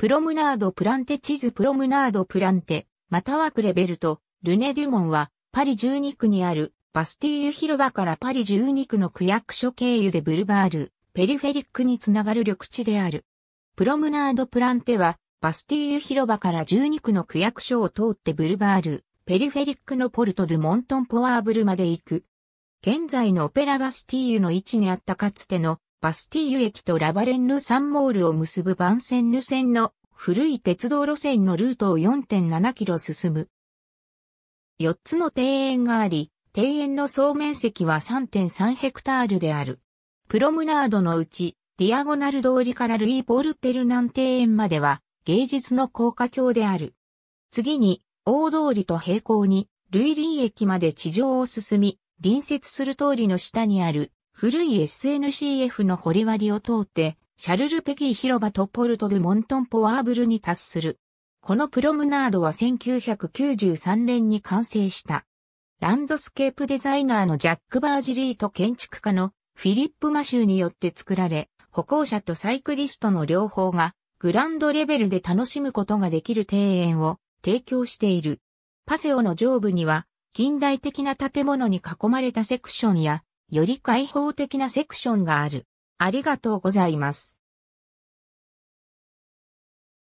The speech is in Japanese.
プロムナード・プランテ地図プロムナード・プランテ、またはクレベルト、ルネ・デュモンは、パリ12区にある、バスティーユ広場からパリ12区の区役所経由でブルバール、ペリフェリックにつながる緑地である。プロムナード・プランテは、バスティーユ広場から12区の区役所を通ってブルバール、ペリフェリックのポルト・ドゥ・モントン・ポワーブルまで行く。現在のオペラバスティーユの位置にあったかつてのバスティーユ駅とラバレンヌ・サンモールを結ぶバンセンヌ線の古い鉄道路線のルートを4.7キロ進む。4つの庭園があり、庭園の総面積は3.3ヘクタールである。プロムナードのうち、ディアゴナル通りからルイ・ポール・ペルナン庭園までは、芸術の高架橋である。次に、大通りと並行に、ルイリー駅まで地上を進み、隣接する通りの下にある古い SNCF の掘割を通って、シャルル・ペキー広場とポルト・ドゥ・モントン・ポワーブルに達する。このプロムナードは1993年に完成した。ランドスケープデザイナーのジャック・バージリーと建築家のフィリップ・マシューによって作られ、歩行者とサイクリストの両方がグランドレベルで楽しむことができる庭園を提供している。パセオの上部には近代的な建物に囲まれたセクションやより開放的なセクションがある。ありがとうございます。